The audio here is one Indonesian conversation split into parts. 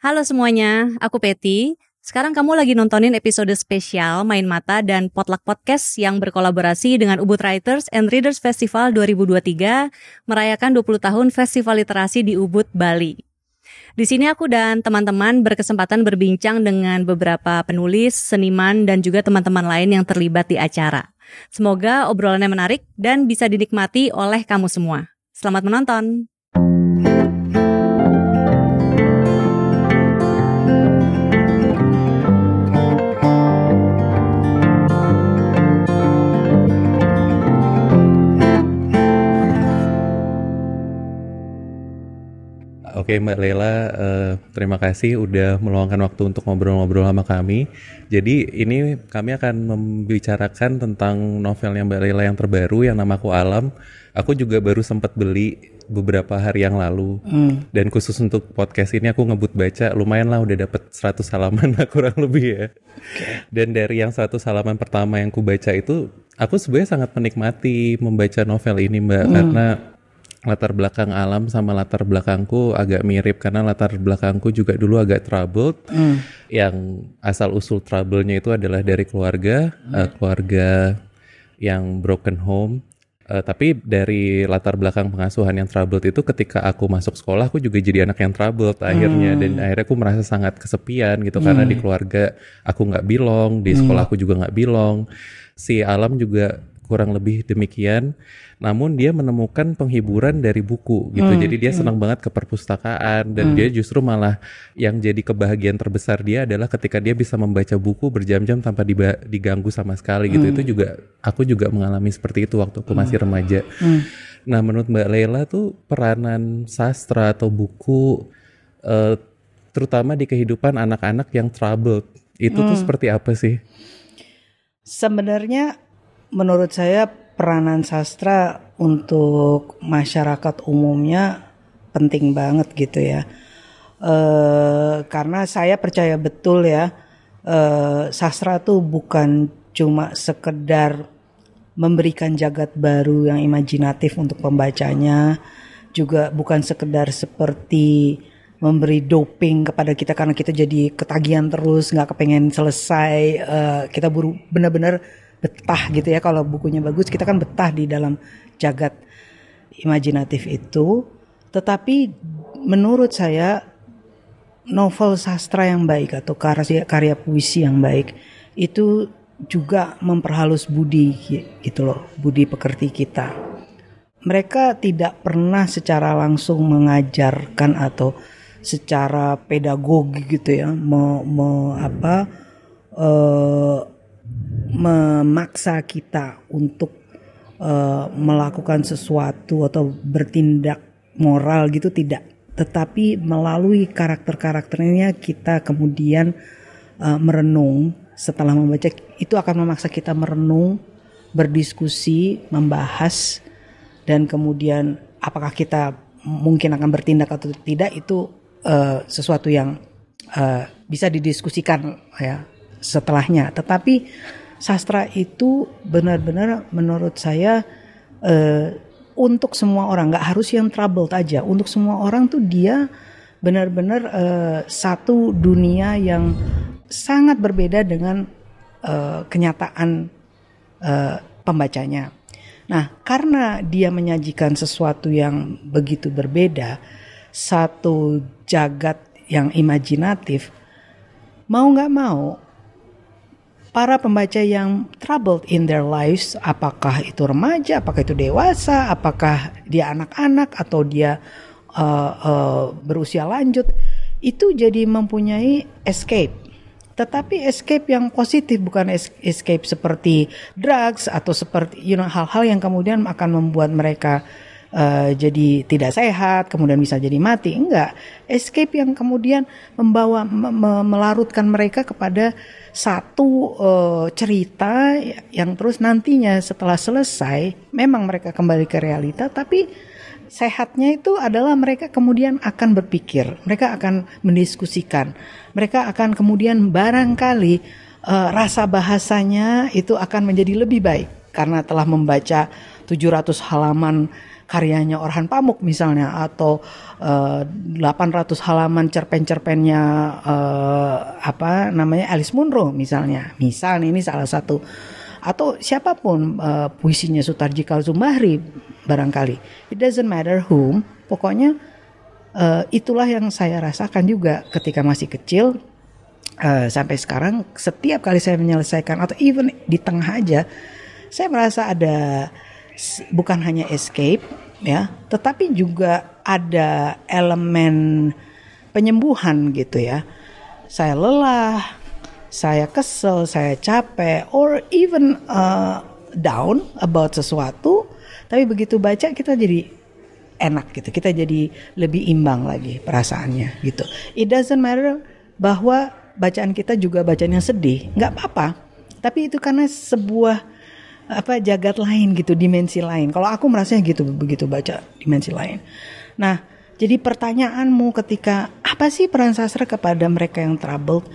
Halo semuanya, aku Peti. Sekarang kamu lagi nontonin episode spesial Main Mata dan Potluck Podcast yang berkolaborasi dengan Ubud Writers and Readers Festival 2023 merayakan 20 tahun Festival Literasi di Ubud, Bali. Di sini aku dan teman-teman berkesempatan berbincang dengan beberapa penulis, seniman, dan juga teman-teman lain yang terlibat di acara. Semoga obrolannya menarik dan bisa dinikmati oleh kamu semua. Selamat menonton! Oke Mbak Lela, uh, terima kasih udah meluangkan waktu untuk ngobrol-ngobrol sama kami. Jadi ini kami akan membicarakan tentang novelnya Mbak Lela yang terbaru yang namaku Alam. Aku juga baru sempat beli beberapa hari yang lalu. Hmm. Dan khusus untuk podcast ini aku ngebut baca lumayan lah udah dapet 100 halaman kurang lebih ya. Dan dari yang 100 halaman pertama yang ku baca itu aku sebenarnya sangat menikmati membaca novel ini Mbak hmm. karena latar belakang alam sama latar belakangku agak mirip karena latar belakangku juga dulu agak troubled. Mm. Yang asal usul troublenya itu adalah dari keluarga, mm. uh, keluarga yang broken home. Uh, tapi dari latar belakang pengasuhan yang troubled itu ketika aku masuk sekolah aku juga jadi anak yang troubled akhirnya hmm. dan akhirnya aku merasa sangat kesepian gitu hmm. karena di keluarga aku nggak belong di sekolah hmm. aku juga nggak belong si alam juga kurang lebih demikian. Namun dia menemukan penghiburan dari buku gitu. Hmm, Jadi dia hmm. senang banget ke perpustakaan dan hmm. dia justru malah yang jadi kebahagiaan terbesar dia adalah ketika dia bisa membaca buku berjam-jam tanpa diganggu sama sekali gitu. Hmm. Itu juga aku juga mengalami seperti itu waktu aku masih hmm. remaja. Hmm. Nah, menurut Mbak Leila tuh peranan sastra atau buku eh, terutama di kehidupan anak-anak yang troubled itu hmm. tuh seperti apa sih? Sebenarnya menurut saya peranan sastra untuk masyarakat umumnya penting banget gitu ya. E, karena saya percaya betul ya, e, sastra tuh bukan cuma sekedar memberikan jagat baru yang imajinatif untuk pembacanya, juga bukan sekedar seperti memberi doping kepada kita karena kita jadi ketagihan terus, nggak kepengen selesai, e, kita buru benar-benar betah gitu ya kalau bukunya bagus kita kan betah di dalam jagat imajinatif itu tetapi menurut saya novel sastra yang baik atau karya karya puisi yang baik itu juga memperhalus budi gitu loh budi pekerti kita mereka tidak pernah secara langsung mengajarkan atau secara pedagogi gitu ya mau me apa uh, memaksa kita untuk uh, melakukan sesuatu atau bertindak moral gitu tidak tetapi melalui karakter-karakternya kita kemudian uh, merenung setelah membaca itu akan memaksa kita merenung berdiskusi membahas dan kemudian apakah kita mungkin akan bertindak atau tidak itu uh, sesuatu yang uh, bisa didiskusikan ya setelahnya. Tetapi sastra itu benar-benar menurut saya uh, untuk semua orang, nggak harus yang troubled aja. Untuk semua orang tuh dia benar-benar uh, satu dunia yang sangat berbeda dengan uh, kenyataan uh, pembacanya. Nah, karena dia menyajikan sesuatu yang begitu berbeda, satu jagat yang imajinatif, mau nggak mau para pembaca yang troubled in their lives, apakah itu remaja, apakah itu dewasa, apakah dia anak-anak atau dia uh, uh, berusia lanjut, itu jadi mempunyai escape. Tetapi escape yang positif bukan escape seperti drugs atau seperti you know hal-hal yang kemudian akan membuat mereka uh, jadi tidak sehat, kemudian bisa jadi mati. Enggak, escape yang kemudian membawa me, me, melarutkan mereka kepada satu uh, cerita yang terus nantinya setelah selesai memang mereka kembali ke realita tapi sehatnya itu adalah mereka kemudian akan berpikir, mereka akan mendiskusikan, mereka akan kemudian barangkali uh, rasa bahasanya itu akan menjadi lebih baik karena telah membaca 700 halaman karyanya Orhan Pamuk misalnya atau uh, eh, 800 halaman cerpen-cerpennya uh, apa namanya Alice Munro misalnya. Misalnya ini salah satu atau siapapun uh, puisinya Sutarji Kalzumbahri barangkali. It doesn't matter whom, pokoknya uh, itulah yang saya rasakan juga ketika masih kecil uh, sampai sekarang setiap kali saya menyelesaikan atau even di tengah aja saya merasa ada bukan hanya escape ya, tetapi juga ada elemen penyembuhan gitu ya. Saya lelah, saya kesel, saya capek, or even uh, down about sesuatu, tapi begitu baca kita jadi enak gitu, kita jadi lebih imbang lagi perasaannya gitu. It doesn't matter bahwa bacaan kita juga bacaan yang sedih, nggak apa-apa. Tapi itu karena sebuah apa jagat lain gitu dimensi lain kalau aku merasanya gitu begitu baca dimensi lain nah jadi pertanyaanmu ketika apa sih peran sastra kepada mereka yang troubled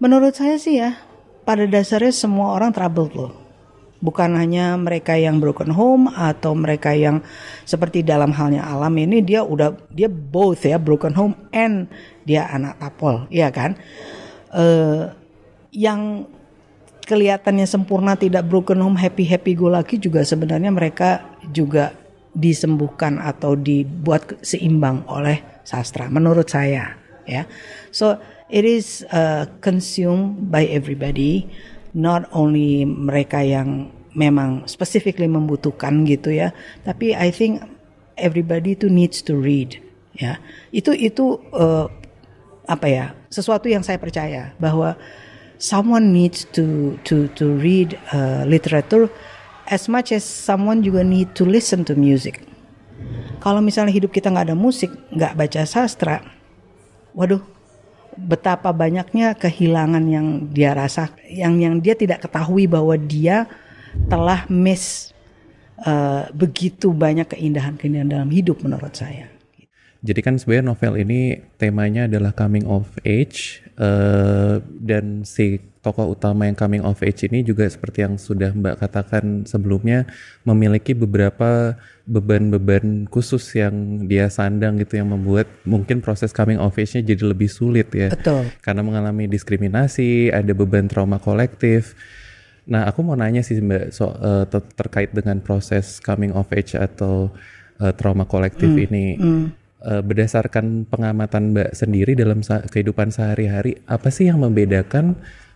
menurut saya sih ya pada dasarnya semua orang troubled loh bukan hanya mereka yang broken home atau mereka yang seperti dalam halnya alam ini dia udah dia both ya broken home and dia anak tapol ya kan uh, yang kelihatannya sempurna tidak broken home happy happy go lagi juga sebenarnya mereka juga disembuhkan atau dibuat seimbang oleh sastra menurut saya ya so it is uh, consumed by everybody not only mereka yang memang specifically membutuhkan gitu ya tapi I think everybody to needs to read ya itu itu uh, apa ya sesuatu yang saya percaya bahwa someone needs to to to read uh, literature as much as someone juga need to listen to music. Kalau misalnya hidup kita nggak ada musik, nggak baca sastra, waduh, betapa banyaknya kehilangan yang dia rasa, yang yang dia tidak ketahui bahwa dia telah miss uh, begitu banyak keindahan-keindahan dalam hidup menurut saya. Jadi kan sebenarnya novel ini temanya adalah coming of age Eh, dan si tokoh utama yang coming of age ini juga seperti yang sudah Mbak katakan sebelumnya memiliki beberapa beban-beban khusus yang dia sandang gitu yang membuat mungkin proses coming of age-nya jadi lebih sulit ya. Betul. Karena mengalami diskriminasi, ada beban trauma kolektif. Nah, aku mau nanya sih Mbak so, uh, ter terkait dengan proses coming of age atau uh, trauma kolektif mm, ini. Mm uh, berdasarkan pengamatan Mbak sendiri dalam kehidupan sehari-hari, apa sih yang membedakan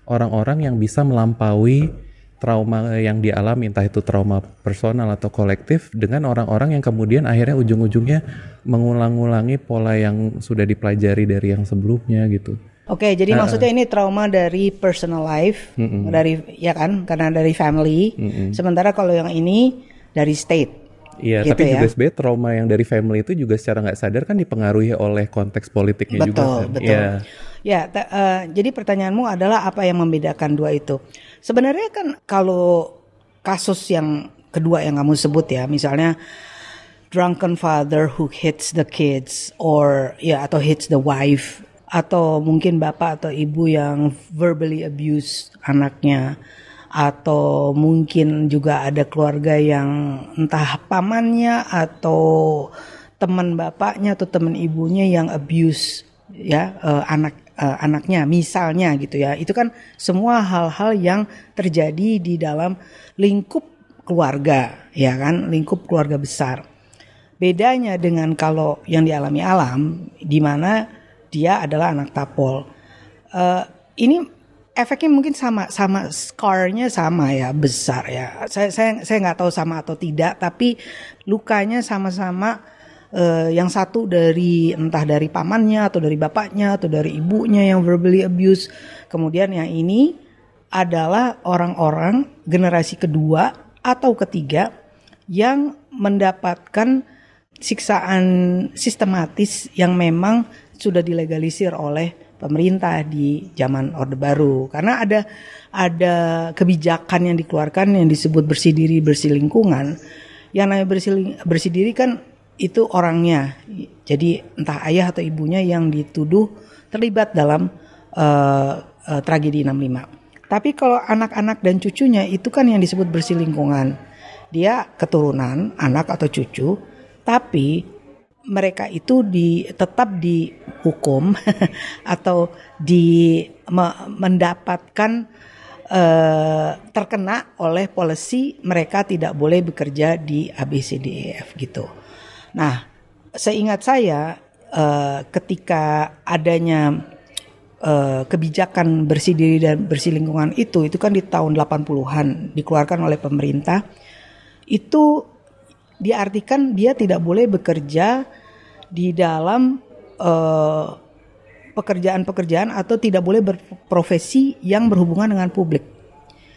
orang-orang yang bisa melampaui trauma yang dialami, entah itu trauma personal atau kolektif, dengan orang-orang yang kemudian akhirnya ujung-ujungnya mengulang-ulangi pola yang sudah dipelajari dari yang sebelumnya gitu. Oke, jadi uh, maksudnya eh. ini trauma dari personal life, uh, uh. dari ya kan, karena dari family. Uh, uh. Sementara kalau yang ini dari state. Iya, gitu tapi ya. juga sebenarnya trauma yang dari family itu juga secara nggak sadar kan dipengaruhi oleh konteks politiknya betul, juga. Kan? Betul, betul. Iya. Ya, ya uh, jadi pertanyaanmu adalah apa yang membedakan dua itu? Sebenarnya kan kalau kasus yang kedua yang kamu sebut ya, misalnya drunken father who hits the kids or ya atau hits the wife atau mungkin bapak atau ibu yang verbally abuse anaknya atau mungkin juga ada keluarga yang entah pamannya atau teman bapaknya atau teman ibunya yang abuse ya uh, anak uh, anaknya misalnya gitu ya itu kan semua hal-hal yang terjadi di dalam lingkup keluarga ya kan lingkup keluarga besar bedanya dengan kalau yang dialami alam di mana dia adalah anak tapol uh, ini efeknya mungkin sama sama scarnya sama ya besar ya saya saya saya nggak tahu sama atau tidak tapi lukanya sama-sama uh, yang satu dari entah dari pamannya atau dari bapaknya atau dari ibunya yang verbally abuse. Kemudian yang ini adalah orang-orang generasi kedua atau ketiga yang mendapatkan siksaan sistematis yang memang sudah dilegalisir oleh pemerintah di zaman Orde Baru karena ada ada kebijakan yang dikeluarkan yang disebut bersih diri bersih lingkungan yang namanya bersih bersih diri kan itu orangnya jadi entah ayah atau ibunya yang dituduh terlibat dalam uh, uh, tragedi 65 tapi kalau anak-anak dan cucunya itu kan yang disebut bersih lingkungan dia keturunan anak atau cucu tapi mereka itu di, tetap dihukum atau di me, mendapatkan eh, terkena oleh polisi mereka tidak boleh bekerja di ABCDEF gitu. Nah, seingat saya eh, ketika adanya eh, kebijakan bersih diri dan bersih lingkungan itu itu kan di tahun 80-an dikeluarkan oleh pemerintah itu diartikan dia tidak boleh bekerja di dalam eh, pekerjaan-pekerjaan uh, atau tidak boleh berprofesi yang berhubungan dengan publik.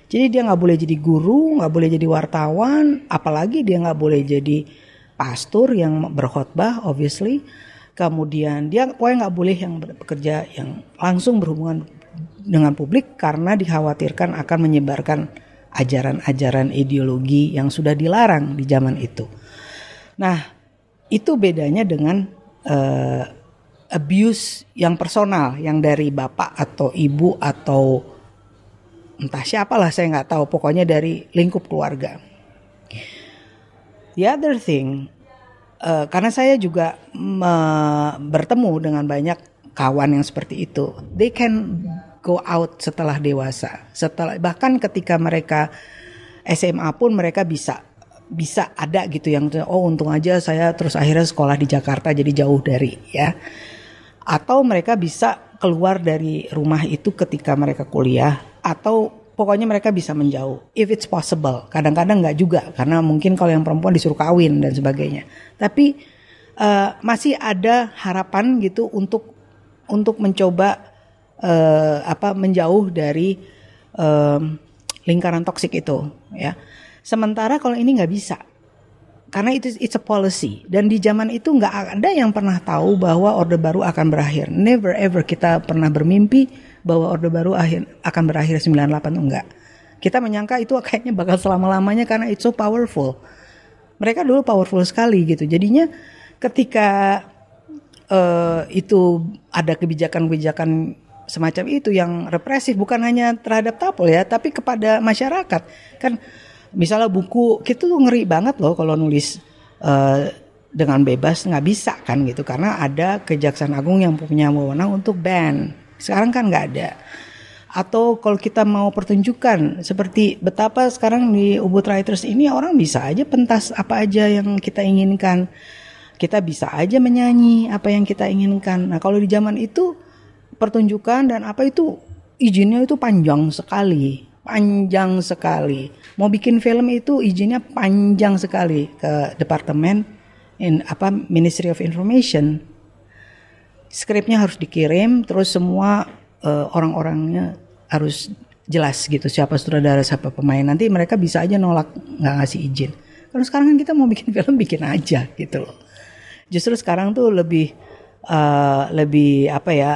Jadi dia nggak boleh jadi guru, nggak boleh jadi wartawan, apalagi dia nggak boleh jadi pastor yang berkhotbah, obviously. Kemudian dia pokoknya nggak boleh yang bekerja yang langsung berhubungan dengan publik karena dikhawatirkan akan menyebarkan ajaran-ajaran ideologi yang sudah dilarang di zaman itu. Nah, itu bedanya dengan uh, abuse yang personal yang dari bapak atau ibu atau entah siapalah saya nggak tahu pokoknya dari lingkup keluarga. The other thing uh, karena saya juga bertemu dengan banyak kawan yang seperti itu, they can go out setelah dewasa. Setelah bahkan ketika mereka SMA pun mereka bisa bisa ada gitu yang oh untung aja saya terus akhirnya sekolah di Jakarta jadi jauh dari ya. Atau mereka bisa keluar dari rumah itu ketika mereka kuliah atau pokoknya mereka bisa menjauh if it's possible. Kadang-kadang nggak juga karena mungkin kalau yang perempuan disuruh kawin dan sebagainya. Tapi uh, masih ada harapan gitu untuk untuk mencoba uh, apa menjauh dari um, lingkaran toksik itu ya sementara kalau ini nggak bisa karena itu it's a policy dan di zaman itu nggak ada yang pernah tahu bahwa orde baru akan berakhir never ever kita pernah bermimpi bahwa orde baru akhir akan berakhir 98 enggak kita menyangka itu kayaknya bakal selama lamanya karena it's so powerful mereka dulu powerful sekali gitu jadinya ketika uh, itu ada kebijakan-kebijakan semacam itu yang represif bukan hanya terhadap tapol ya, tapi kepada masyarakat. Kan misalnya buku kita tuh ngeri banget loh kalau nulis uh, dengan bebas nggak bisa kan gitu karena ada kejaksaan agung yang punya wewenang untuk ban. Sekarang kan nggak ada atau kalau kita mau pertunjukan seperti betapa sekarang di Ubud Writers ini orang bisa aja pentas apa aja yang kita inginkan. Kita bisa aja menyanyi apa yang kita inginkan. Nah, kalau di zaman itu pertunjukan dan apa itu izinnya itu panjang sekali panjang sekali mau bikin film itu izinnya panjang sekali ke departemen in apa Ministry of Information skripnya harus dikirim terus semua uh, orang-orangnya harus jelas gitu siapa sutradara siapa pemain nanti mereka bisa aja nolak nggak ngasih izin kalau sekarang kan kita mau bikin film bikin aja gitu loh justru sekarang tuh lebih uh, lebih apa ya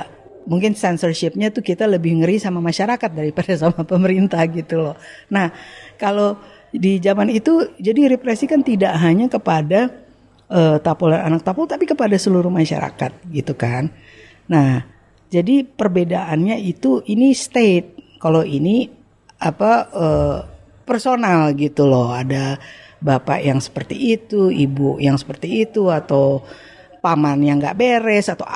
mungkin censorshipnya tuh kita lebih ngeri sama masyarakat daripada sama pemerintah gitu loh. Nah kalau di zaman itu jadi represi kan tidak hanya kepada uh, eh, tapol anak tapol tapi kepada seluruh masyarakat gitu kan. Nah jadi perbedaannya itu ini state kalau ini apa uh, personal gitu loh ada bapak yang seperti itu, ibu yang seperti itu atau paman yang nggak beres atau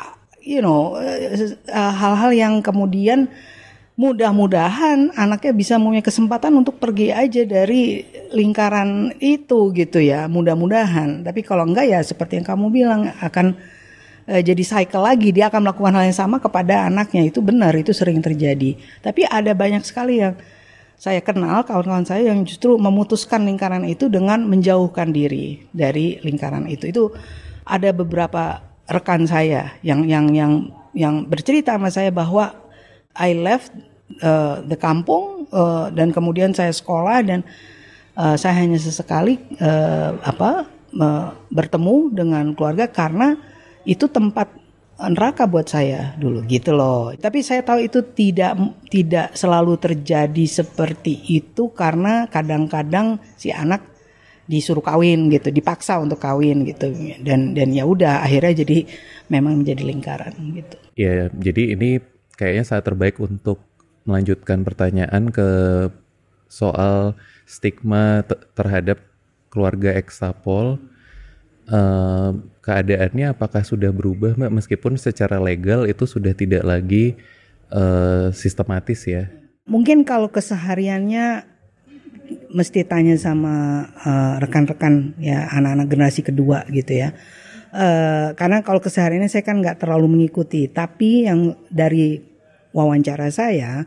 you know eh, eh, hal-hal yang kemudian mudah-mudahan anaknya bisa punya kesempatan untuk pergi aja dari lingkaran itu gitu ya mudah-mudahan tapi kalau enggak ya seperti yang kamu bilang akan uh, jadi cycle lagi dia akan melakukan hal yang sama kepada anaknya itu benar itu sering terjadi tapi ada banyak sekali yang saya kenal kawan-kawan saya yang justru memutuskan lingkaran itu dengan menjauhkan diri dari lingkaran itu itu ada beberapa rekan saya yang yang yang yang bercerita sama saya bahwa I left uh, the kampung uh, dan kemudian saya sekolah dan uh, saya hanya sesekali uh, apa uh, bertemu dengan keluarga karena itu tempat neraka buat saya dulu gitu loh. Tapi saya tahu itu tidak tidak selalu terjadi seperti itu karena kadang-kadang si anak disuruh kawin gitu, dipaksa untuk kawin gitu. Dan dan ya udah akhirnya jadi memang menjadi lingkaran gitu. ya jadi ini kayaknya saat terbaik untuk melanjutkan pertanyaan ke soal stigma terhadap keluarga eksapol. Uh, keadaannya apakah sudah berubah mbak meskipun secara legal itu sudah tidak lagi uh, sistematis ya? Mungkin kalau kesehariannya mesti tanya sama eh, rekan-rekan uh, ya anak-anak generasi kedua gitu ya. Uh, karena kalau kesehariannya saya kan nggak terlalu mengikuti, tapi yang dari wawancara saya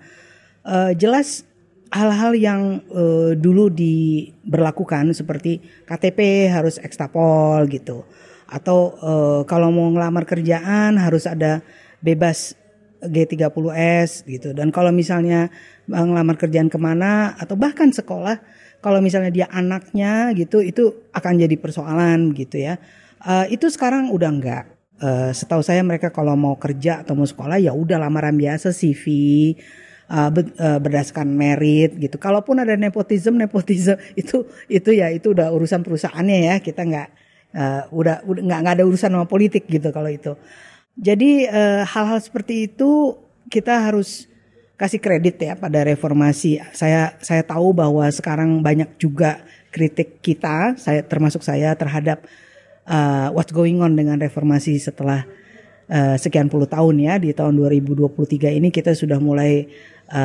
uh, jelas hal-hal yang uh, dulu diberlakukan seperti KTP harus ekstapol gitu atau uh, kalau mau ngelamar kerjaan harus ada bebas G30S gitu. Dan kalau misalnya eh, ngelamar kerjaan kemana atau bahkan sekolah, kalau misalnya dia anaknya gitu, itu akan jadi persoalan gitu ya. Uh, itu sekarang udah enggak. Uh, eh, setahu saya mereka kalau mau kerja atau mau sekolah ya udah lamaran biasa CV uh, berdasarkan merit gitu. Kalaupun ada nepotisme nepotisme itu itu ya itu udah urusan perusahaannya ya kita nggak uh, udah nggak ada urusan sama politik gitu kalau itu. Jadi eh, hal-hal e, seperti itu kita harus kasih kredit ya pada reformasi. Saya saya tahu bahwa sekarang banyak juga kritik kita, saya termasuk saya terhadap e, what's going on dengan reformasi setelah e, sekian puluh tahun ya di tahun 2023 ini kita sudah mulai e,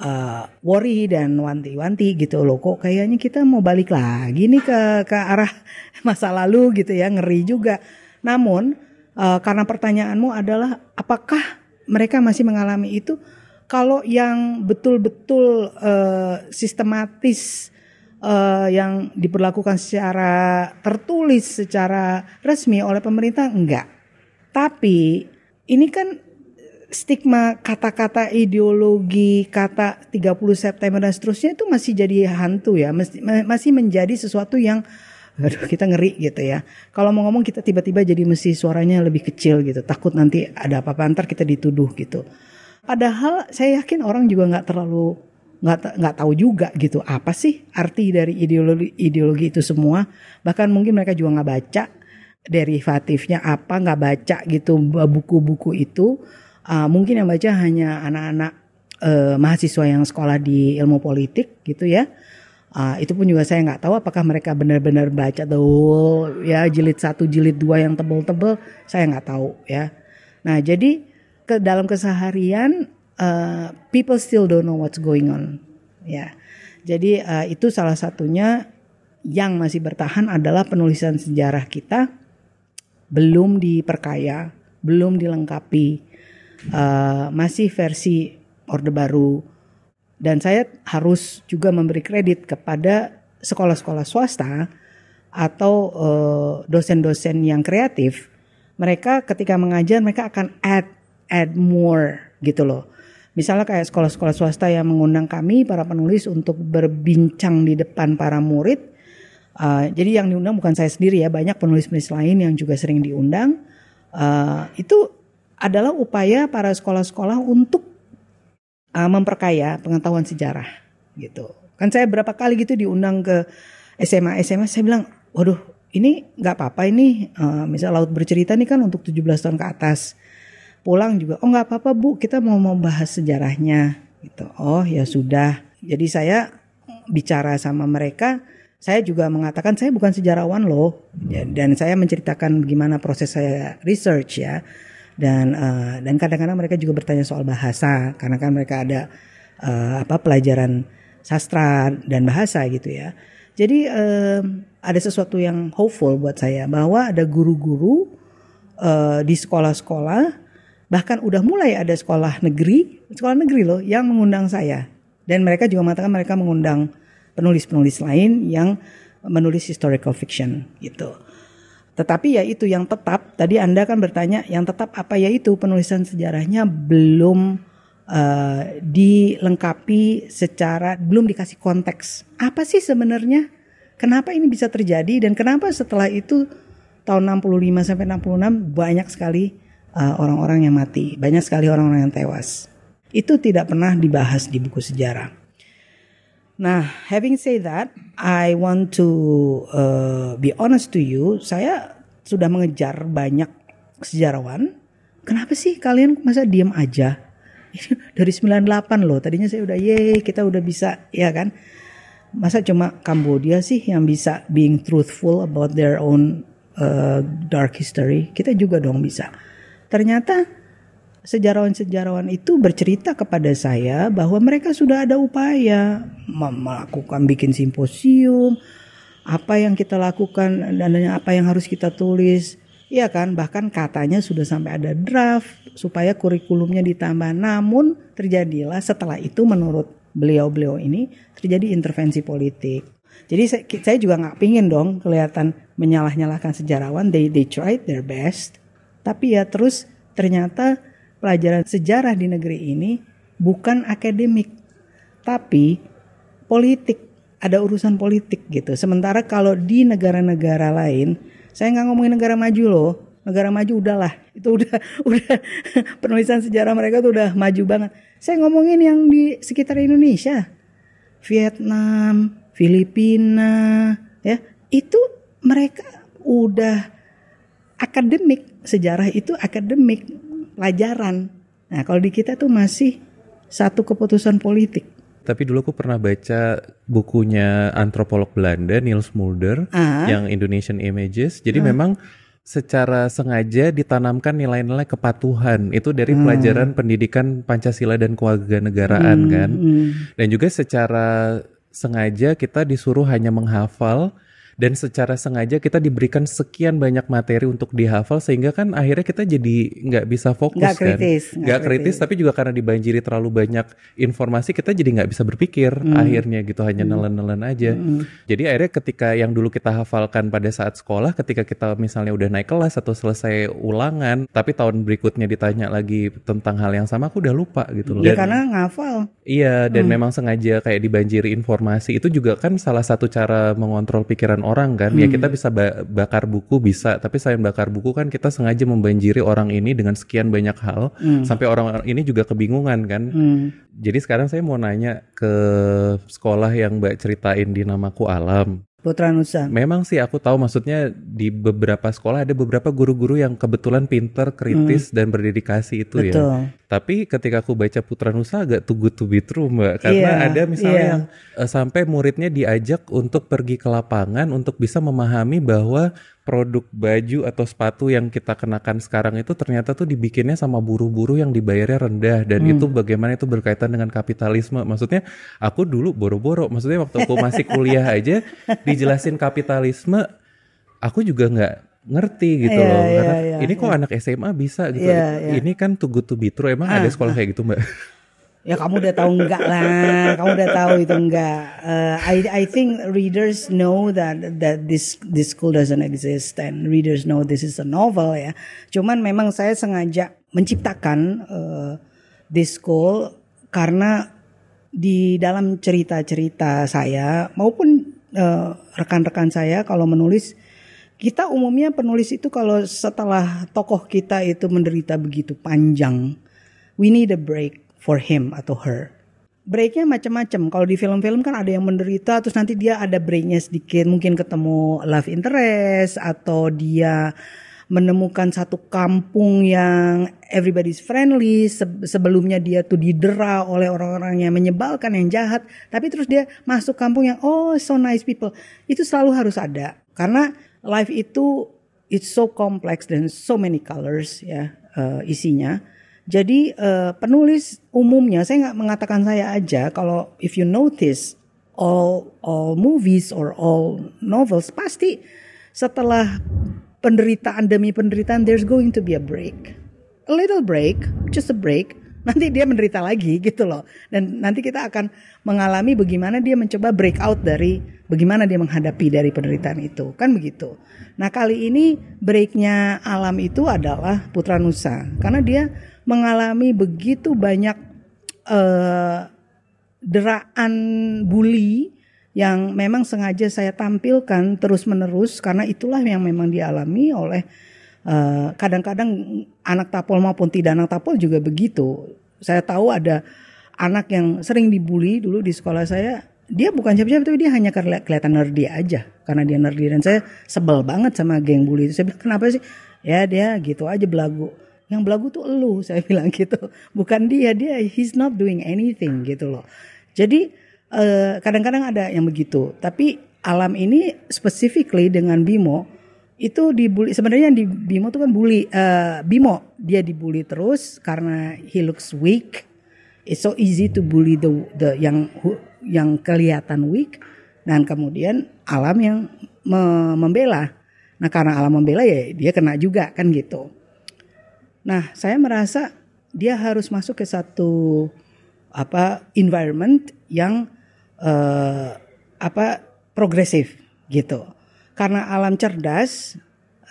uh, worry dan wanti-wanti gitu loh kok kayaknya kita mau balik lagi nih ke ke arah masa lalu gitu ya ngeri juga. Namun Eh, karena pertanyaanmu adalah apakah mereka masih mengalami itu? Kalau yang betul-betul uh, sistematis uh, yang diperlakukan secara tertulis, secara resmi oleh pemerintah enggak. Tapi ini kan stigma kata-kata ideologi kata 30 September dan seterusnya itu masih jadi hantu ya masih menjadi sesuatu yang aduh kita ngeri gitu ya. Kalau mau ngomong kita tiba-tiba jadi mesti suaranya lebih kecil gitu. Takut nanti ada apa-apa ntar kita dituduh gitu. Padahal saya yakin orang juga nggak terlalu nggak nggak tahu juga gitu apa sih arti dari ideologi ideologi itu semua bahkan mungkin mereka juga nggak baca derivatifnya apa nggak baca gitu buku-buku itu uh, mungkin yang baca hanya anak-anak uh, mahasiswa yang sekolah di ilmu politik gitu ya Uh, itu pun juga saya nggak tahu apakah mereka benar-benar baca the ya jilid satu jilid dua yang tebel-tebel saya nggak tahu ya. Nah jadi ke dalam keseharian uh, people still don't know what's going on ya. Jadi uh, itu salah satunya yang masih bertahan adalah penulisan sejarah kita belum diperkaya, belum dilengkapi, uh, masih versi Orde Baru dan saya harus juga memberi kredit kepada sekolah-sekolah swasta atau eh, dosen-dosen uh, yang kreatif. Mereka ketika mengajar mereka akan add add more gitu loh. Misalnya kayak sekolah-sekolah swasta yang mengundang kami para penulis untuk berbincang di depan para murid. Uh, jadi yang diundang bukan saya sendiri ya, banyak penulis-penulis lain yang juga sering diundang. Uh, itu adalah upaya para sekolah-sekolah untuk uh, memperkaya pengetahuan sejarah gitu. Kan saya berapa kali gitu diundang ke SMA SMA saya bilang, "Waduh, ini nggak apa-apa ini uh, misal laut bercerita nih kan untuk 17 tahun ke atas." Pulang juga, "Oh, nggak apa-apa, Bu, kita mau membahas sejarahnya." gitu. Oh, ya sudah. Jadi saya bicara sama mereka, saya juga mengatakan saya bukan sejarawan loh ya, dan saya menceritakan gimana proses saya research ya dan uh, dan kadang-kadang mereka juga bertanya soal bahasa karena kan mereka ada uh, apa pelajaran sastra dan bahasa gitu ya. Jadi um, ada sesuatu yang hopeful buat saya bahwa ada guru-guru uh, di sekolah-sekolah bahkan udah mulai ada sekolah negeri, sekolah negeri loh yang mengundang saya. Dan mereka juga mengatakan mereka mengundang penulis-penulis lain yang menulis historical fiction gitu. Tetapi ya itu yang tetap, tadi Anda kan bertanya yang tetap apa ya itu penulisan sejarahnya belum uh, dilengkapi secara belum dikasih konteks. Apa sih sebenarnya? Kenapa ini bisa terjadi dan kenapa setelah itu tahun 65 sampai 66 banyak sekali eh, orang-orang uh, orang -orang yang mati, banyak sekali orang-orang yang tewas. Itu tidak pernah dibahas di buku sejarah. Nah, having said that, I want to uh, be honest to you. Saya sudah mengejar banyak sejarawan. Kenapa sih kalian masa diam aja? Dari 98 loh. Tadinya saya udah ye, kita udah bisa, ya kan? Masa cuma Kamboja sih yang bisa being truthful about their own uh, dark history? Kita juga dong bisa. Ternyata sejarawan-sejarawan itu bercerita kepada saya bahwa mereka sudah ada upaya melakukan bikin simposium, apa yang kita lakukan dan apa yang harus kita tulis. Iya kan, bahkan katanya sudah sampai ada draft supaya kurikulumnya ditambah. Namun terjadilah setelah itu menurut beliau-beliau ini terjadi intervensi politik. Jadi saya, saya juga nggak pingin dong kelihatan menyalah-nyalahkan sejarawan. They they tried their best, tapi ya terus ternyata pelajaran sejarah di negeri ini bukan akademik, tapi politik. Ada urusan politik gitu. Sementara kalau di negara-negara lain, saya nggak ngomongin negara maju loh. Negara maju udahlah, itu udah udah penulisan sejarah mereka tuh udah maju banget. Saya ngomongin yang di sekitar Indonesia, Vietnam, Filipina, ya itu mereka udah akademik sejarah itu akademik pelajaran. Nah, kalau di kita tuh masih satu keputusan politik. Tapi dulu aku pernah baca bukunya antropolog Belanda Niels Mulder -huh. Ah. yang Indonesian Images. Jadi -huh. Ah. memang secara sengaja ditanamkan nilai-nilai kepatuhan itu dari hmm. pelajaran pendidikan Pancasila dan kewarganegaraan hmm, kan. Hmm. Dan juga secara sengaja kita disuruh hanya menghafal dan secara sengaja kita diberikan sekian banyak materi untuk dihafal sehingga kan akhirnya kita jadi nggak bisa fokus gak kan? kritis, nggak, nggak kritis, kritis tapi juga karena dibanjiri terlalu banyak informasi kita jadi nggak bisa berpikir hmm. akhirnya gitu hanya hmm. nelen-nelen aja hmm. jadi akhirnya ketika yang dulu kita hafalkan pada saat sekolah ketika kita misalnya udah naik kelas atau selesai ulangan tapi tahun berikutnya ditanya lagi tentang hal yang sama aku udah lupa gitu loh iya, dan, ya karena ngafal iya dan hmm. memang sengaja kayak dibanjiri informasi itu juga kan salah satu cara mengontrol pikiran orang kan. Ya hmm. Ya kita bisa bakar buku bisa, tapi selain bakar buku kan kita sengaja membanjiri orang ini dengan sekian banyak hal hmm. sampai orang ini juga kebingungan kan. Hmm. Jadi sekarang saya mau nanya ke sekolah yang Mbak ceritain di namaku Alam. Putra Nusa. Memang sih aku tahu maksudnya di beberapa sekolah ada beberapa guru-guru yang kebetulan pinter, kritis hmm. dan berdedikasi itu ya. Betul. ya. Tapi ketika aku baca Putra Nusa agak too good to be true mbak, karena yeah, ada misalnya yeah. yang uh, sampai muridnya diajak untuk pergi ke lapangan untuk bisa memahami bahwa produk baju atau sepatu yang kita kenakan sekarang itu ternyata tuh dibikinnya sama buruh-buruh yang dibayarnya rendah dan hmm. itu bagaimana itu berkaitan dengan kapitalisme. Maksudnya aku dulu boro-boro, maksudnya waktu aku masih kuliah aja dijelasin kapitalisme, aku juga nggak ngerti gitu yeah, loh yeah, karena yeah, ini kok yeah. anak SMA bisa gitu yeah, yeah. ini kan tugu good to be true emang ah, ada sekolah ah. kayak gitu mbak ya kamu udah tahu enggak lah kamu udah tahu itu enggak uh, I I think readers know that that this this school doesn't exist and readers know this is a novel ya cuman memang saya sengaja menciptakan uh, this school karena di dalam cerita-cerita saya maupun eh, rekan-rekan uh, rekan -rekan saya kalau menulis kita umumnya penulis itu kalau setelah tokoh kita itu menderita begitu panjang, we need a break for him atau her. Breaknya macam-macam. Kalau di film-film kan ada yang menderita, terus nanti dia ada breaknya sedikit. Mungkin ketemu love interest atau dia menemukan satu kampung yang everybody's friendly sebelumnya dia tuh didera oleh orang-orang yang menyebalkan yang jahat tapi terus dia masuk kampung yang oh so nice people itu selalu harus ada karena life itu it's so complex dan so many colors ya uh, isinya. Jadi uh, penulis umumnya saya nggak mengatakan saya aja kalau if you notice all all movies or all novels pasti setelah penderitaan demi penderitaan there's going to be a break. A little break, just a break nanti dia menderita lagi gitu loh. Dan nanti kita akan mengalami bagaimana dia mencoba break out dari bagaimana dia menghadapi dari penderitaan itu. Kan begitu. Nah, kali ini breaknya alam itu adalah Putra Nusa karena dia mengalami begitu banyak uh, deraan bully yang memang sengaja saya tampilkan terus-menerus karena itulah yang memang dialami oleh Eh, kadang-kadang uh, anak tapol maupun tidak anak tapol juga begitu. Saya tahu ada anak yang sering dibully dulu di sekolah saya. Dia bukan siapa-siapa tapi dia hanya kelihatan nerdy aja karena dia nerdy dan saya sebel banget sama geng bully itu. Saya bilang kenapa sih? Ya dia gitu aja belagu. Yang belagu tuh elu saya bilang gitu. Bukan dia, dia he's not doing anything gitu loh. Jadi eh, kadang-kadang uh, kadang ada yang begitu. Tapi alam ini specifically dengan Bimo itu dibully sebenarnya yang di Bimo tuh kan bully uh, Bimo dia dibully terus karena he looks weak it's so easy to bully the the yang yang kelihatan weak dan kemudian alam yang me membela nah karena alam membela ya dia kena juga kan gitu nah saya merasa dia harus masuk ke satu apa environment yang uh, apa progresif gitu karena alam cerdas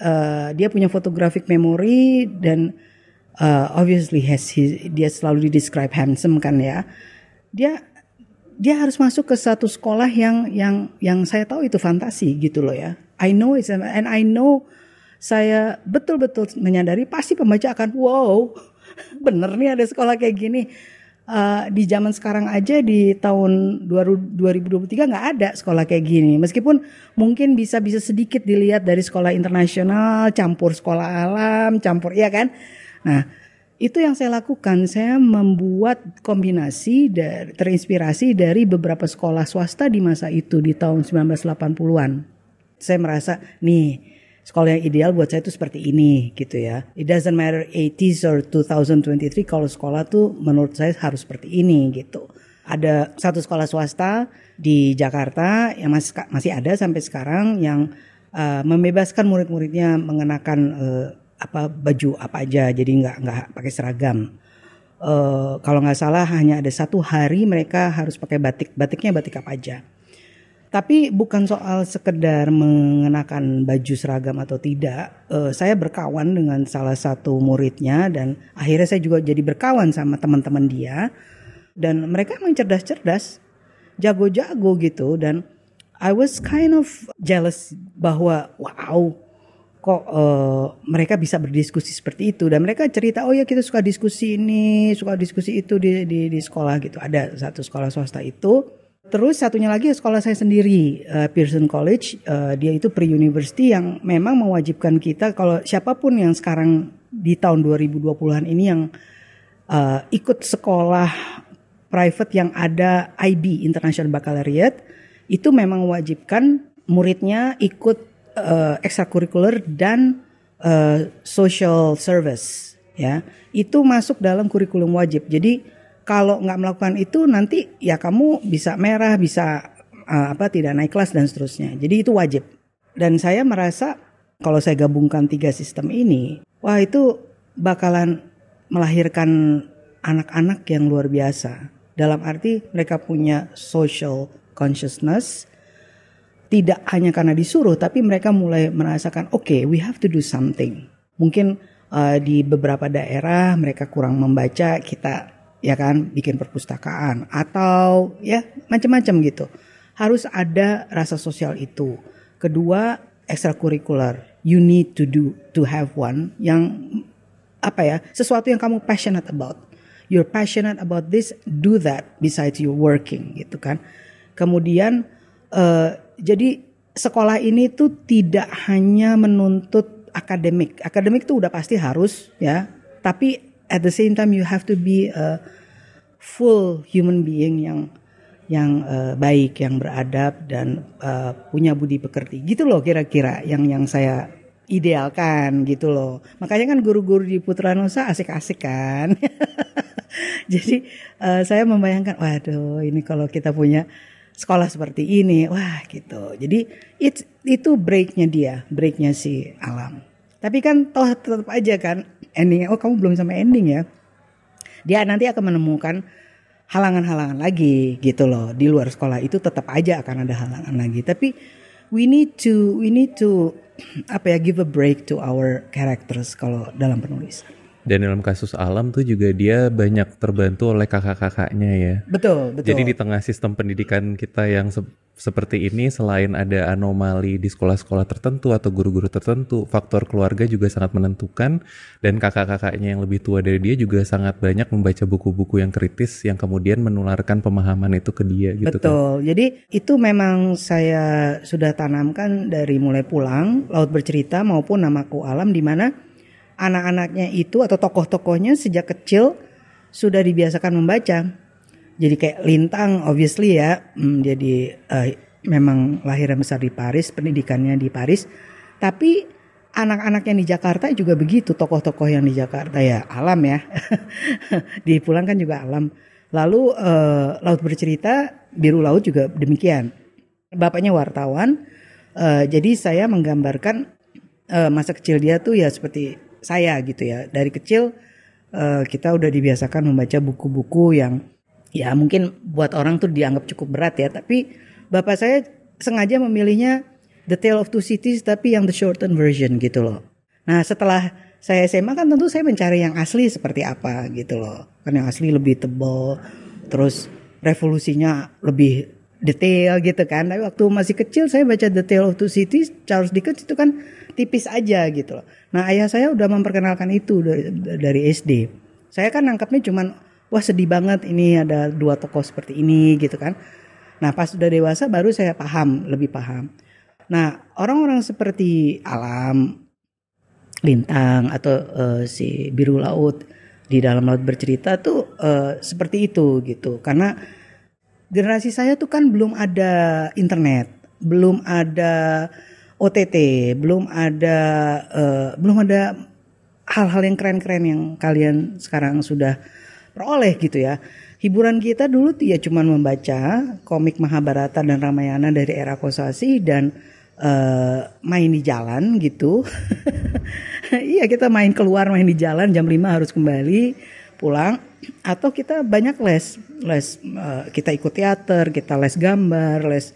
uh, dia punya photographic memori dan uh, obviously has his, dia selalu di describe handsome kan ya dia dia harus masuk ke satu sekolah yang yang yang saya tahu itu fantasi gitu loh ya I know it's and I know saya betul-betul menyadari pasti pembaca akan wow bener nih ada sekolah kayak gini uh, di zaman sekarang aja di tahun 2023 nggak ada sekolah kayak gini. Meskipun mungkin bisa-bisa sedikit dilihat dari sekolah internasional, campur sekolah alam, campur ya kan. Nah, itu yang saya lakukan. Saya membuat kombinasi dari terinspirasi dari beberapa sekolah swasta di masa itu di tahun 1980-an. Saya merasa nih sekolah yang ideal buat saya itu seperti ini gitu ya. It doesn't matter 80s or 2023 kalau sekolah tuh menurut saya harus seperti ini gitu. Ada satu sekolah swasta di Jakarta yang masih masih ada sampai sekarang yang uh, membebaskan murid-muridnya mengenakan uh, apa baju apa aja jadi nggak nggak pakai seragam. Uh, kalau nggak salah hanya ada satu hari mereka harus pakai batik batiknya batik apa aja tapi bukan soal sekedar mengenakan baju seragam atau tidak. Uh, saya berkawan dengan salah satu muridnya dan akhirnya saya juga jadi berkawan sama teman-teman dia. Dan mereka emang cerdas-cerdas, jago-jago gitu. Dan I was kind of jealous bahwa wow kok uh, mereka bisa berdiskusi seperti itu dan mereka cerita oh ya kita suka diskusi ini suka diskusi itu di di, di sekolah gitu ada satu sekolah swasta itu Terus satunya lagi sekolah saya sendiri, uh, Pearson College, uh, dia itu pre-university yang memang mewajibkan kita kalau siapapun yang sekarang di tahun 2020-an ini yang uh, ikut sekolah private yang ada IB International Baccalaureate itu memang mewajibkan muridnya ikut uh, ekstrakurikuler dan uh, social service ya. Itu masuk dalam kurikulum wajib. Jadi kalau nggak melakukan itu nanti ya kamu bisa merah, bisa uh, apa tidak naik kelas dan seterusnya. Jadi itu wajib. Dan saya merasa kalau saya gabungkan tiga sistem ini, wah itu bakalan melahirkan anak-anak yang luar biasa. Dalam arti mereka punya social consciousness tidak hanya karena disuruh tapi mereka mulai merasakan oke okay, we have to do something. Mungkin uh, di beberapa daerah mereka kurang membaca, kita ya kan bikin perpustakaan atau ya macam-macam gitu harus ada rasa sosial itu kedua ekstrakurikuler you need to do to have one yang apa ya sesuatu yang kamu passionate about you're passionate about this do that besides you working gitu kan kemudian uh, jadi sekolah ini tuh tidak hanya menuntut akademik akademik tuh udah pasti harus ya tapi at the same time you have to be a full human being yang yang uh, baik, yang beradab dan uh, punya budi pekerti. Gitu loh kira-kira yang yang saya idealkan gitu loh. Makanya kan guru-guru di Putra Nusa asik-asik kan. Jadi uh, saya membayangkan, waduh ini kalau kita punya sekolah seperti ini, wah gitu. Jadi it, itu breaknya dia, breaknya si alam. Tapi kan toh tetap aja kan endingnya. Oh kamu belum sampai ending ya. Dia nanti akan menemukan halangan-halangan lagi gitu loh di luar sekolah itu tetap aja akan ada halangan lagi. Tapi we need to we need to apa ya give a break to our characters kalau dalam penulisan. Dan dalam kasus alam tuh juga dia banyak terbantu oleh kakak-kakaknya ya. Betul, betul. Jadi di tengah sistem pendidikan kita yang se seperti ini selain ada anomali di sekolah-sekolah tertentu atau guru-guru tertentu, faktor keluarga juga sangat menentukan dan kakak-kakaknya yang lebih tua dari dia juga sangat banyak membaca buku-buku yang kritis yang kemudian menularkan pemahaman itu ke dia gitu kan. Betul. Kan? Jadi itu memang saya sudah tanamkan dari mulai pulang Laut Bercerita maupun Namaku Alam di mana anak-anaknya itu atau tokoh-tokohnya sejak kecil sudah dibiasakan membaca. Jadi kayak Lintang obviously ya, hmm, jadi uh, memang lahir dan besar di Paris, pendidikannya di Paris. Tapi anak-anak yang di Jakarta juga begitu, tokoh-tokoh yang di Jakarta ya alam ya. di Pulang kan juga alam. Lalu uh, Laut Bercerita, Biru Laut juga demikian. Bapaknya wartawan, uh, jadi saya menggambarkan uh, masa kecil dia tuh ya seperti saya gitu ya. Dari kecil uh, kita udah dibiasakan membaca buku-buku yang ya mungkin buat orang tuh dianggap cukup berat ya. Tapi bapak saya sengaja memilihnya The Tale of Two Cities tapi yang the shortened version gitu loh. Nah setelah saya SMA kan tentu saya mencari yang asli seperti apa gitu loh. Kan yang asli lebih tebal, terus revolusinya lebih detail gitu kan. Tapi waktu masih kecil saya baca The Tale of Two Cities Charles Dickens itu kan tipis aja gitu loh. Nah ayah saya udah memperkenalkan itu dari, dari SD. Saya kan nangkapnya cuman wah sedih banget ini ada dua tokoh seperti ini gitu kan. Nah pas sudah dewasa baru saya paham lebih paham. Nah orang-orang seperti Alam, Lintang atau uh, si Biru Laut di dalam laut bercerita tuh uh, seperti itu gitu karena generasi saya tuh kan belum ada internet, belum ada OTT, belum ada uh, belum ada hal-hal yang keren-keren yang kalian sekarang sudah peroleh gitu ya. Hiburan kita dulu ya cuma membaca komik Mahabharata dan Ramayana dari era Kosasi dan uh, main di jalan gitu. iya kita main keluar main di jalan jam 5 harus kembali pulang atau kita banyak les les uh, kita ikut teater kita les gambar les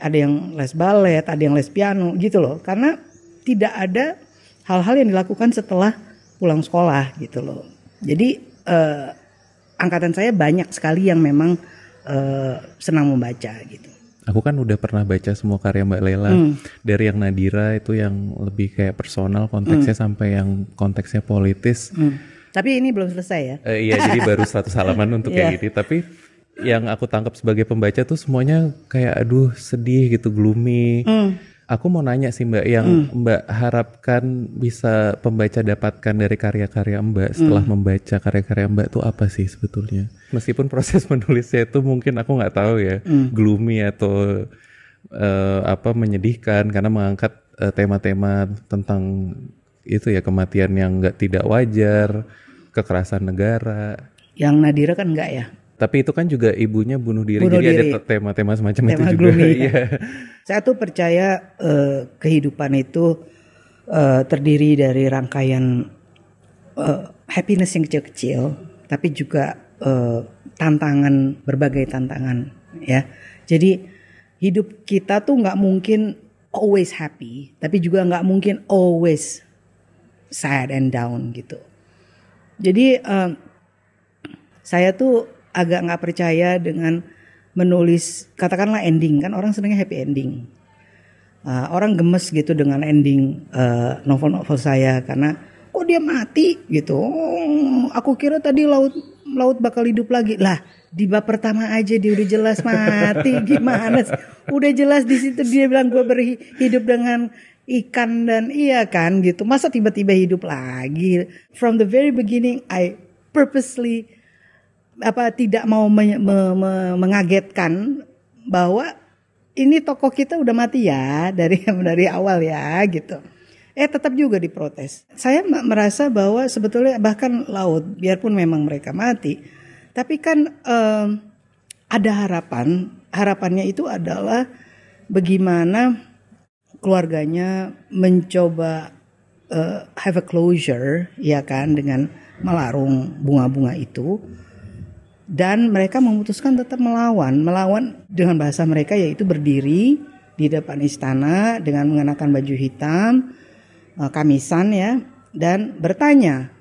ada yang les balet ada yang les piano gitu loh karena tidak ada hal-hal yang dilakukan setelah pulang sekolah gitu loh jadi uh, angkatan saya banyak sekali yang memang uh, senang membaca gitu aku kan udah pernah baca semua karya Mbak Lela mm. dari yang Nadira itu yang lebih kayak personal konteksnya mm. sampai yang konteksnya politis mm. Tapi ini belum selesai ya. Uh, iya, jadi baru 100 halaman untuk yeah. kayak iya. gini. Gitu. Tapi yang aku tangkap sebagai pembaca tuh semuanya kayak aduh sedih gitu, gloomy. Mm. Aku mau nanya sih Mbak, yang mm. Mbak harapkan bisa pembaca dapatkan dari karya-karya Mbak setelah mm. membaca karya-karya Mbak tuh apa sih sebetulnya? Meskipun proses menulisnya itu mungkin aku nggak tahu ya, mm. gloomy atau uh, apa menyedihkan karena mengangkat eh, tema-tema uh, tentang itu ya kematian yang nggak tidak wajar kekerasan negara. Yang Nadira kan enggak ya? Tapi itu kan juga ibunya bunuh diri, bunuh jadi diri. ada tema-tema semacam Tema itu juga. ya. Saya tuh percaya uh, kehidupan itu uh, terdiri dari rangkaian uh, happiness yang kecil-kecil, tapi juga uh, tantangan berbagai tantangan, ya. Jadi hidup kita tuh nggak mungkin always happy, tapi juga nggak mungkin always sad and down gitu. Jadi uh, saya tuh agak nggak percaya dengan menulis katakanlah ending kan orang senengnya happy ending. Uh, orang gemes gitu dengan ending novel eh, novel-novel saya karena kok dia mati gitu. Oh, aku kira tadi laut laut bakal hidup lagi. Lah, di bab pertama aja dia udah jelas mati gimana? Udah jelas di situ dia bilang gue berhidup dengan ikan dan iya kan gitu. Masa tiba-tiba hidup lagi? From the very beginning I purposely apa tidak mau me, me, me, mengagetkan bahwa ini tokoh kita udah mati ya dari dari awal ya gitu. Eh tetap juga diprotes. Saya merasa bahwa sebetulnya bahkan laut biarpun memang mereka mati, tapi kan eh, ada harapan. Harapannya itu adalah bagaimana keluarganya mencoba uh, have a closure ya kan dengan melarung bunga-bunga itu dan mereka memutuskan tetap melawan melawan dengan bahasa mereka yaitu berdiri di depan istana dengan mengenakan baju hitam uh, kamisan ya dan bertanya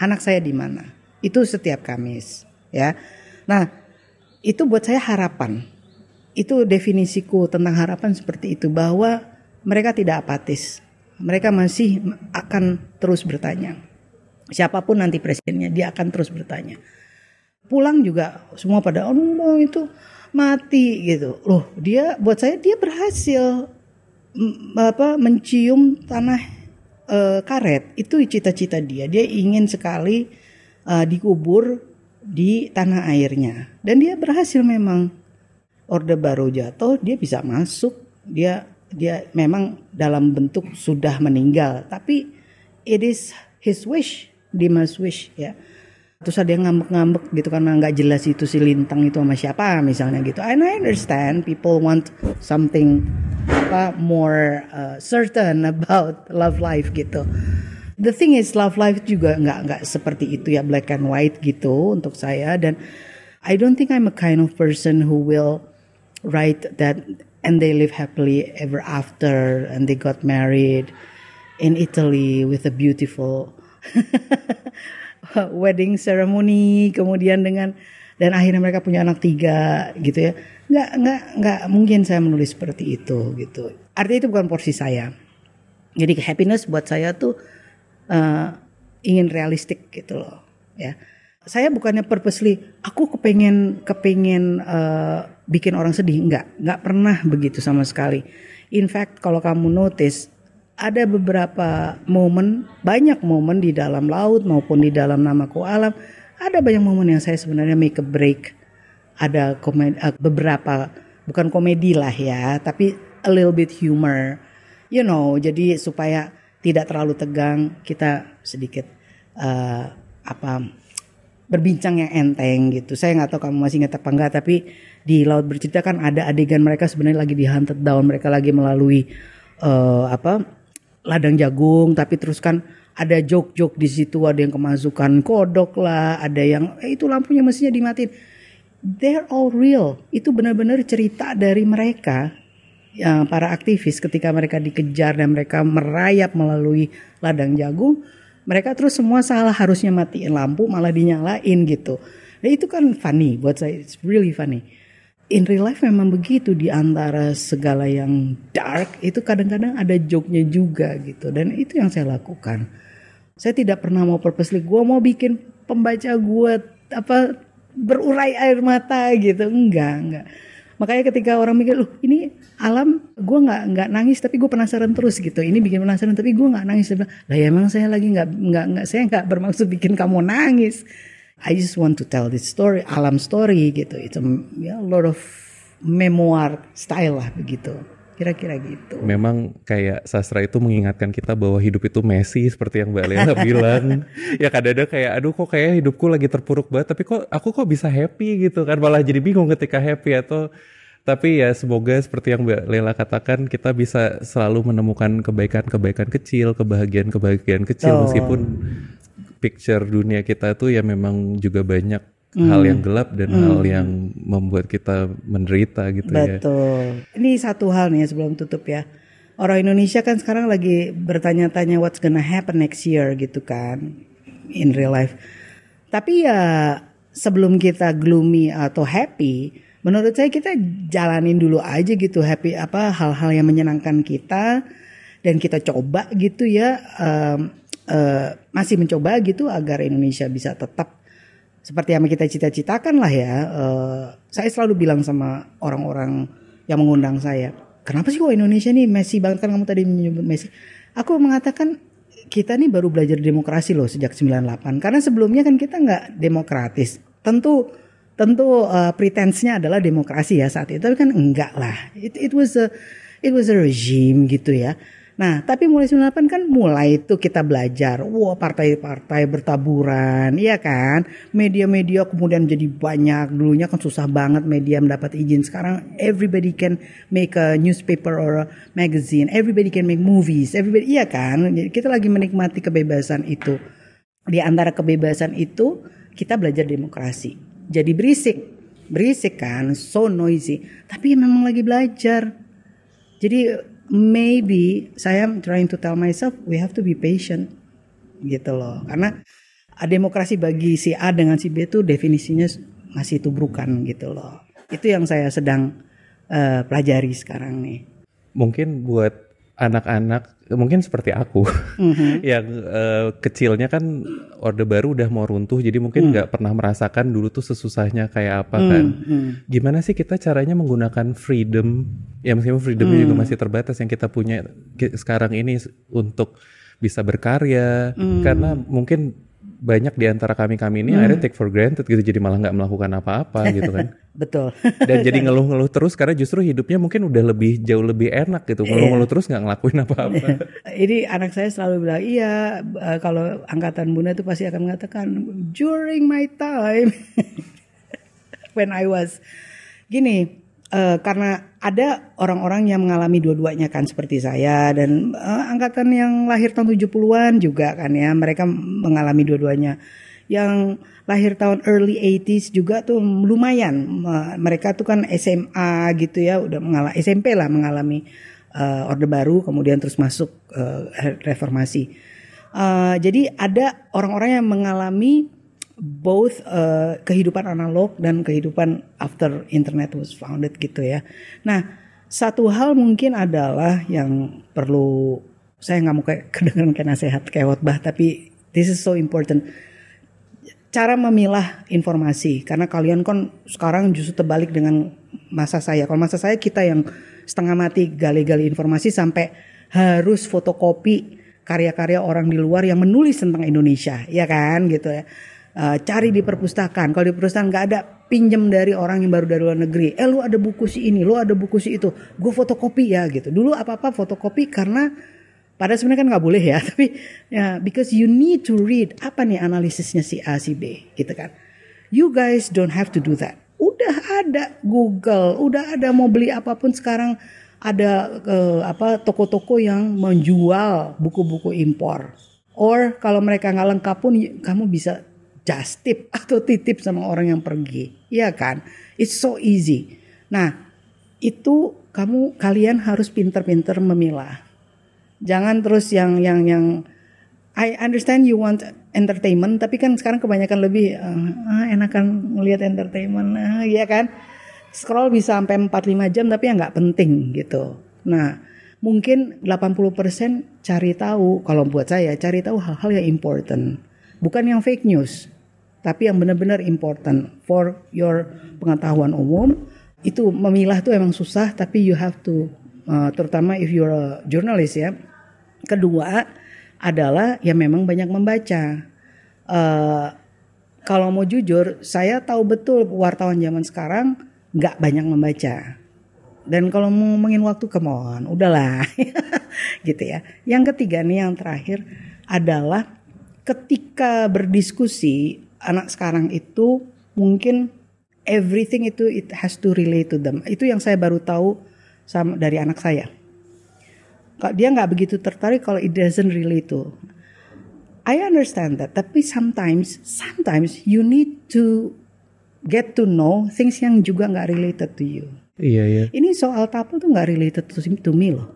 anak saya di mana itu setiap Kamis ya nah itu buat saya harapan itu definisiku tentang harapan seperti itu bahwa mereka tidak apatis. Mereka masih akan terus bertanya. Siapapun nanti presidennya, dia akan terus bertanya. Pulang juga semua pada oh itu mati gitu. Loh, dia buat saya dia berhasil mm, apa mencium tanah e, karet. Itu cita-cita dia. Dia ingin sekali e, dikubur di tanah airnya. Dan dia berhasil memang. Orde baru jatuh, dia bisa masuk, dia dia memang dalam bentuk sudah meninggal tapi it is his wish Dimas wish ya terus ada yang ngambek-ngambek gitu karena nggak jelas itu si lintang itu sama siapa misalnya gitu and I understand people want something apa more uh, certain about love life gitu the thing is love life juga nggak nggak seperti itu ya black and white gitu untuk saya dan I don't think I'm a kind of person who will write that and they live happily ever after and they got married in Italy with a beautiful wedding ceremony kemudian dengan dan akhirnya mereka punya anak tiga gitu ya nggak nggak nggak mungkin saya menulis seperti itu gitu artinya itu bukan porsi saya jadi happiness buat saya tuh uh, ingin realistik gitu loh ya saya bukannya purposely aku kepengen kepengen uh, bikin orang sedih enggak enggak pernah begitu sama sekali in fact kalau kamu notice ada beberapa momen banyak momen di dalam laut maupun di dalam nama alam ada banyak momen yang saya sebenarnya make a break ada komedi, uh, eh, beberapa bukan komedi lah ya tapi a little bit humor you know jadi supaya tidak terlalu tegang kita sedikit uh, apa berbincang yang enteng gitu saya nggak tahu kamu masih ingat apa enggak tapi di laut bercerita kan ada adegan mereka sebenarnya lagi di hunted down mereka lagi melalui uh, apa ladang jagung tapi terus kan ada jok-jok di situ ada yang kemasukan kodok lah ada yang eh, itu lampunya mestinya dimatin they're all real itu benar-benar cerita dari mereka yang para aktivis ketika mereka dikejar dan mereka merayap melalui ladang jagung mereka terus semua salah harusnya matiin lampu malah dinyalain gitu. Nah itu kan funny buat saya, it's really funny in real life memang begitu di antara segala yang dark itu kadang-kadang ada joke-nya juga gitu dan itu yang saya lakukan. Saya tidak pernah mau purposely gue mau bikin pembaca gue apa berurai air mata gitu enggak enggak. Makanya ketika orang mikir loh ini alam gue nggak nggak nangis tapi gue penasaran terus gitu. Ini bikin penasaran tapi gue nggak nangis. Lah ya emang saya lagi nggak nggak nggak saya nggak bermaksud bikin kamu nangis I just want to tell this story, alam story gitu. It's a yeah, lot of memoir style lah begitu. Kira-kira gitu. Memang kayak sastra itu mengingatkan kita bahwa hidup itu messy seperti yang Mbak Lena bilang. Ya kadang-kadang kayak aduh kok kayak hidupku lagi terpuruk banget tapi kok aku kok bisa happy gitu kan malah jadi bingung ketika happy atau tapi ya semoga seperti yang Mbak Lela katakan kita bisa selalu menemukan kebaikan-kebaikan kecil, kebahagiaan-kebahagiaan kecil oh. meskipun picture dunia kita itu ya memang juga banyak hmm. hal yang gelap dan hmm. hal yang membuat kita menderita gitu Betul. ya. Betul. Ini satu hal nih ya, sebelum tutup ya. Orang Indonesia kan sekarang lagi bertanya-tanya what's gonna happen next year gitu kan in real life. Tapi ya sebelum kita gloomy atau happy, menurut saya kita jalanin dulu aja gitu happy apa hal-hal yang menyenangkan kita dan kita coba gitu ya um, Eh, masih mencoba gitu agar Indonesia bisa tetap seperti yang kita cita-citakan lah ya. Uh, saya selalu bilang sama orang-orang yang mengundang saya, kenapa sih kok Indonesia nih Messi banget kan kamu tadi menyebut Messi. Aku mengatakan kita nih baru belajar demokrasi loh sejak 98 karena sebelumnya kan kita nggak demokratis. Tentu tentu uh, pretensnya adalah demokrasi ya saat itu tapi kan enggak lah. It, it was a it was a regime gitu ya Nah, tapi mulai 98 kan mulai itu kita belajar. Wah, partai-partai bertaburan, iya kan? Media-media kemudian jadi banyak. Dulunya kan susah banget media mendapat izin. Sekarang everybody can make a newspaper or a magazine. Everybody can make movies. Everybody, iya kan? kita lagi menikmati kebebasan itu. Di antara kebebasan itu, kita belajar demokrasi. Jadi berisik. Berisik kan, so noisy. Tapi ya memang lagi belajar. Jadi maybe saya trying to tell myself we have to be patient gitu loh karena ah, demokrasi bagi si A dengan si B itu definisinya masih tubrukan gitu loh itu yang saya sedang uh, pelajari sekarang nih mungkin buat anak-anak mungkin seperti aku mm-hmm. yang uh, kecilnya kan orde baru udah mau runtuh jadi mungkin mm. nggak mm. pernah merasakan dulu tuh sesusahnya kayak apa mm, kan mm-hmm. gimana sih kita caranya menggunakan freedom ya meskipun freedomnya mm. juga masih terbatas yang kita punya sekarang ini untuk bisa berkarya mm. karena mungkin banyak di antara kami-kami ini hmm. akhirnya take for granted gitu jadi malah nggak melakukan apa-apa gitu kan. Betul. Dan jadi ngeluh-ngeluh terus karena justru hidupnya mungkin udah lebih jauh lebih enak gitu. Iya. Ngeluh-ngeluh terus nggak ngelakuin apa-apa. ini anak saya selalu bilang, "Iya, eh, kalau angkatan Bunda itu pasti akan mengatakan during my time when I was gini uh, karena ada orang-orang yang mengalami dua-duanya kan seperti saya dan uh, angkatan yang lahir tahun 70-an juga kan ya mereka mengalami dua-duanya yang lahir tahun early 80s juga tuh lumayan mereka tuh kan SMA gitu ya udah mengalami SMP lah mengalami uh, orde baru kemudian terus masuk uh, reformasi uh, jadi ada orang-orang yang mengalami both uh, kehidupan analog dan kehidupan after internet was founded gitu ya. Nah, satu hal mungkin adalah yang perlu saya nggak mau kayak kedengeran kayak nasihat kayak khotbah tapi this is so important cara memilah informasi karena kalian kan sekarang justru terbalik dengan masa saya. Kalau masa saya kita yang setengah mati gali-gali informasi sampai harus fotokopi karya-karya orang di luar yang menulis tentang Indonesia, ya kan gitu ya uh, cari di perpustakaan. Kalau di perpustakaan nggak ada, pinjem dari orang yang baru dari luar negeri. Eh lu ada buku si ini, lu ada buku si itu. Gue fotokopi ya gitu. Dulu apa-apa fotokopi karena pada sebenarnya kan nggak boleh ya, tapi ya because you need to read apa nih analisisnya si A si B gitu kan. You guys don't have to do that. Udah ada Google, udah ada mau beli apapun sekarang ada uh, apa toko-toko yang menjual buku-buku impor. Or kalau mereka nggak lengkap pun kamu bisa just tip atau titip sama orang yang pergi. Iya kan? It's so easy. Nah, itu kamu kalian harus pinter-pinter memilah. Jangan terus yang yang yang I understand you want entertainment, tapi kan sekarang kebanyakan lebih uh, enakan ngelihat entertainment, uh, ya kan? Scroll bisa sampai 45 jam tapi ya nggak penting gitu. Nah, mungkin 80% cari tahu kalau buat saya cari tahu hal-hal yang important Bukan yang fake news, tapi yang benar-benar important for your pengetahuan umum. Itu memilah tuh emang susah, tapi you have to, uh, terutama if you're a journalist ya. Kedua adalah ya memang banyak membaca. Uh, kalau mau jujur, saya tahu betul wartawan zaman sekarang nggak banyak membaca. Dan kalau mau mengin waktu, kemauan, udahlah. gitu ya. Yang ketiga nih, yang terakhir adalah ketika berdiskusi anak sekarang itu mungkin everything itu it has to relate to them. Itu yang saya baru tahu sama dari anak saya. Dia nggak begitu tertarik kalau it doesn't relate to. I understand that, tapi sometimes, sometimes you need to get to know things yang juga nggak related to you. Iya iya. Ini soal tapu tuh nggak related to, to me loh.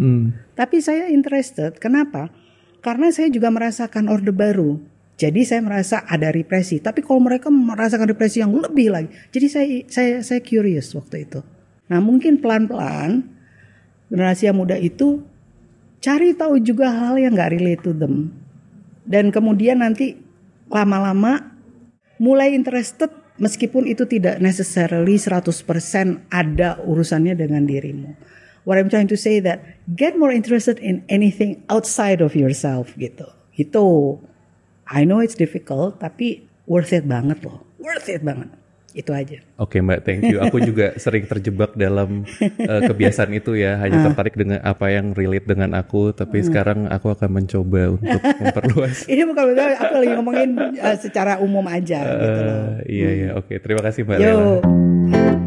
Hmm. Tapi saya interested. Kenapa? Karena saya juga merasakan Orde Baru. Jadi saya merasa ada represi. Tapi kalau mereka merasakan represi yang lebih lagi. Jadi saya saya saya curious waktu itu. Nah, mungkin pelan-pelan generasi yang muda itu cari tahu juga hal yang gak relate to them. Dan kemudian nanti lama-lama mulai interested meskipun itu tidak necessarily 100% ada urusannya dengan dirimu. What I'm trying to say that get more interested in anything outside of yourself gitu. Itu I know it's difficult tapi worth it banget loh. Worth it banget itu aja. Oke okay, mbak, thank you. Aku juga sering terjebak dalam uh, kebiasaan itu ya, hanya uh. tertarik dengan apa yang relate dengan aku. Tapi uh. sekarang aku akan mencoba untuk memperluas. Ini iya, bukan betul, aku lagi ngomongin uh, secara umum aja. Uh, gitu eh, loh. Iya iya, hmm. oke. Okay. Terima kasih mbak. Yo. Lela.